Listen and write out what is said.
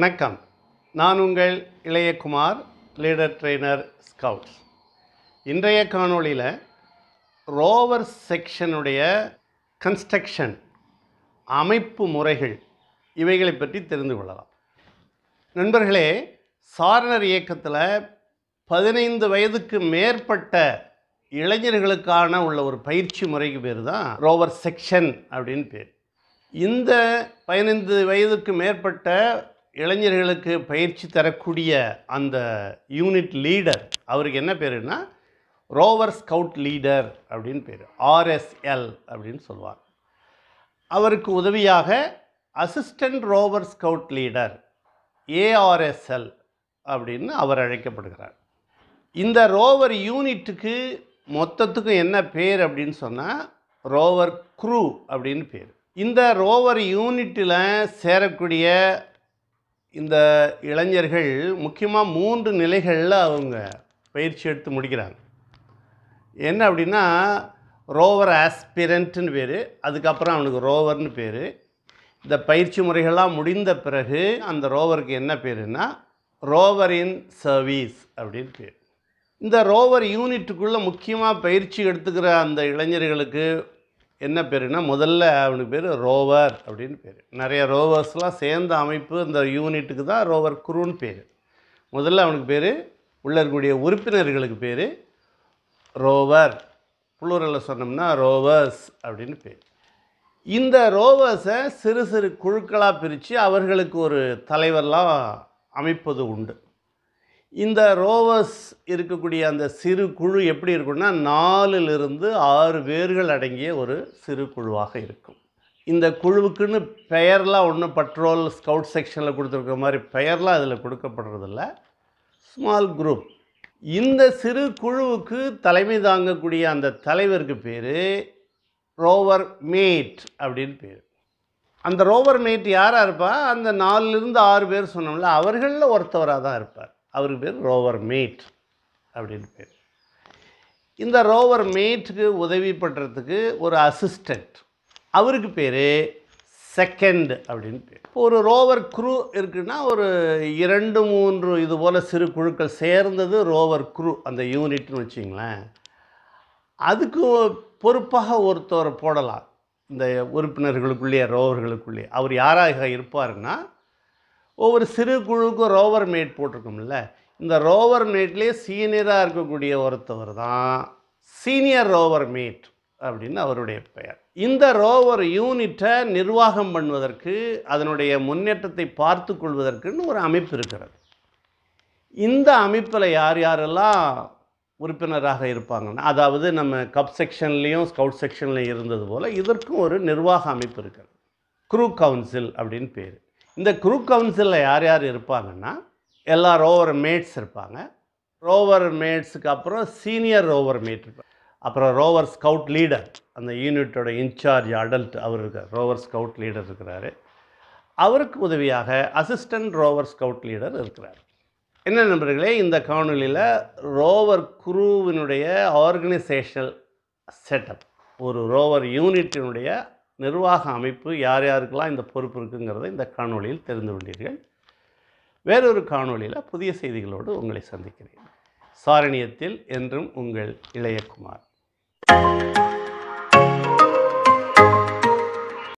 வணக்கம் நான் உங்கள் இளையகுமார் லீடர் ட்ரெய்னர் ஸ்கவுட்ஸ் இன்றைய காணொளியில் ரோவர் செக்ஷனுடைய கன்ஸ்ட்ரக்ஷன் அமைப்பு முறைகள் இவைகளை பற்றி தெரிந்து கொள்ளலாம் நண்பர்களே சாரணர் இயக்கத்தில் பதினைந்து வயதுக்கு மேற்பட்ட இளைஞர்களுக்கான உள்ள ஒரு பயிற்சி முறைக்கு பேர் தான் ரோவர் செக்ஷன் அப்படின்னு பேர் இந்த பதினைந்து வயதுக்கு மேற்பட்ட இளைஞர்களுக்கு பயிற்சி தரக்கூடிய அந்த யூனிட் லீடர் அவருக்கு என்ன பேருனா ரோவர் ஸ்கவுட் லீடர் அப்படின்னு பேர் ஆர்எஸ்எல் அப்படின்னு சொல்லுவார் அவருக்கு உதவியாக assistant rover scout leader ARSL அப்படின்னு அவர் அழைக்கப்படுகிறார் இந்த ரோவர் யூனிட்டுக்கு மொத்தத்துக்கும் என்ன பேர் அப்படின்னு சொன்னால் ரோவர் குரூ அப்படின்னு பேர் இந்த ரோவர் யூனிட்டில் சேரக்கூடிய இந்த இளைஞர்கள் முக்கியமாக மூன்று நிலைகளில் அவங்க பயிற்சி எடுத்து முடிக்கிறாங்க என்ன அப்படின்னா ரோவர் ஆஸ்பிரண்ட்டுன்னு பேர் அதுக்கப்புறம் அவனுக்கு ரோவர்னு பேர் இந்த பயிற்சி முறைகள்லாம் முடிந்த பிறகு அந்த ரோவருக்கு என்ன பேருன்னா ரோவர் இன் சர்வீஸ் அப்படின்னு பேர் இந்த ரோவர் யூனிட்டுக்குள்ளே முக்கியமாக பயிற்சி எடுத்துக்கிற அந்த இளைஞர்களுக்கு என்ன பேருனா முதல்ல அவனுக்கு பேர் ரோவர் அப்படின்னு பேர் நிறைய ரோவர்ஸ்லாம் சேர்ந்த அமைப்பு இந்த யூனிட்டுக்கு தான் ரோவர் குருன்னு பேர் முதல்ல அவனுக்கு பேர் உள்ள இருக்கக்கூடிய உறுப்பினர்களுக்கு பேர் ரோவர் புளூரில் சொன்னோம்னா ரோவர்ஸ் அப்படின்னு பேர் இந்த ரோவர்ஸை சிறு சிறு குழுக்களாக பிரித்து அவர்களுக்கு ஒரு தலைவர்லாம் அமைப்பது உண்டு இந்த ரோவர்ஸ் இருக்கக்கூடிய அந்த சிறு குழு எப்படி இருக்குன்னா நாலுலிருந்து ஆறு பேர்கள் அடங்கிய ஒரு சிறு குழுவாக இருக்கும் இந்த குழுவுக்குன்னு பெயர்லாம் ஒன்றும் பட்ரோல் ஸ்கவுட் செக்ஷனில் கொடுத்துருக்க மாதிரி பெயர்லாம் அதில் கொடுக்கப்படுறதில்ல ஸ்மால் குரூப் இந்த சிறு குழுவுக்கு தலைமை தாங்கக்கூடிய அந்த தலைவருக்கு பேர் ரோவர் மேட் அப்படின்னு பேர் அந்த ரோவர் மேட் யாராக இருப்பா அந்த நாலுலேருந்து ஆறு பேர் சொன்னோம்ல அவர்களில் ஒருத்தவராக தான் இருப்பார் அவர் பேர் ரோவர் மேட் அப்படின்னு பேர் இந்த ரோவர் மேட்டுக்கு உதவி பண்ணுறதுக்கு ஒரு அசிஸ்டண்ட் அவருக்கு பேர் செகண்ட் அப்படின்னு பேர் இப்போ ஒரு ரோவர் குரூ இருக்குன்னா ஒரு இரண்டு மூன்று இது போல் சிறு குழுக்கள் சேர்ந்தது ரோவர் குரூ அந்த யூனிட்னு வச்சிங்களேன் அதுக்கு பொறுப்பாக ஒருத்தர் போடலாம் இந்த உறுப்பினர்களுக்குள்ளேயே ரோவர்களுக்குள்ளேயே அவர் யாராக இருப்பாருன்னா ஒவ்வொரு சிறு குழுக்கும் ரோவர் மேட் போட்டிருக்கோம்ல இந்த ரோவர் மேட்லேயே சீனியராக இருக்கக்கூடிய ஒருத்தவர் தான் சீனியர் ரோவர் மேட் அப்படின்னு அவருடைய பெயர் இந்த ரோவர் யூனிட்டை நிர்வாகம் பண்ணுவதற்கு அதனுடைய முன்னேற்றத்தை பார்த்து கொள்வதற்குன்னு ஒரு அமைப்பு இருக்கிறது இந்த அமைப்பில் யார் யாரெல்லாம் உறுப்பினராக இருப்பாங்கன்னா அதாவது நம்ம கப் செக்ஷன்லேயும் ஸ்கவுட் செக்ஷன்லேயும் இருந்தது போல் இதற்கும் ஒரு நிர்வாக அமைப்பு இருக்கிறது குரூ கவுன்சில் அப்படின்னு பேர் இந்த குரூ கவுன்சிலில் யார் யார் இருப்பாங்கன்னா எல்லா ரோவர் மேட்ஸ் இருப்பாங்க ரோவர் மேட்ஸுக்கு அப்புறம் சீனியர் ரோவர் மேட் இருப்பாங்க அப்புறம் ரோவர் ஸ்கவுட் லீடர் அந்த யூனிட்டோட இன்சார்ஜ் அடல்ட் அவர் இருக்கார் ரோவர் ஸ்கவுட் லீடர் இருக்கிறார் அவருக்கு உதவியாக அசிஸ்டன்ட் ரோவர் ஸ்கவுட் லீடர் இருக்கிறார் என்ன நண்பர்களே இந்த காணொலியில் ரோவர் குரூவினுடைய ஆர்கனைசேஷனல் செட்டப் ஒரு ரோவர் யூனிட்டினுடைய நிர்வாக அமைப்பு யார் யாருக்கெல்லாம் இந்த பொறுப்பு இருக்குங்கிறத இந்த காணொளியில் தெரிந்து கொண்டீர்கள் வேறொரு காணொளியில் புதிய செய்திகளோடு உங்களை சந்திக்கிறேன் சாரணியத்தில் என்றும் உங்கள் இளையகுமார்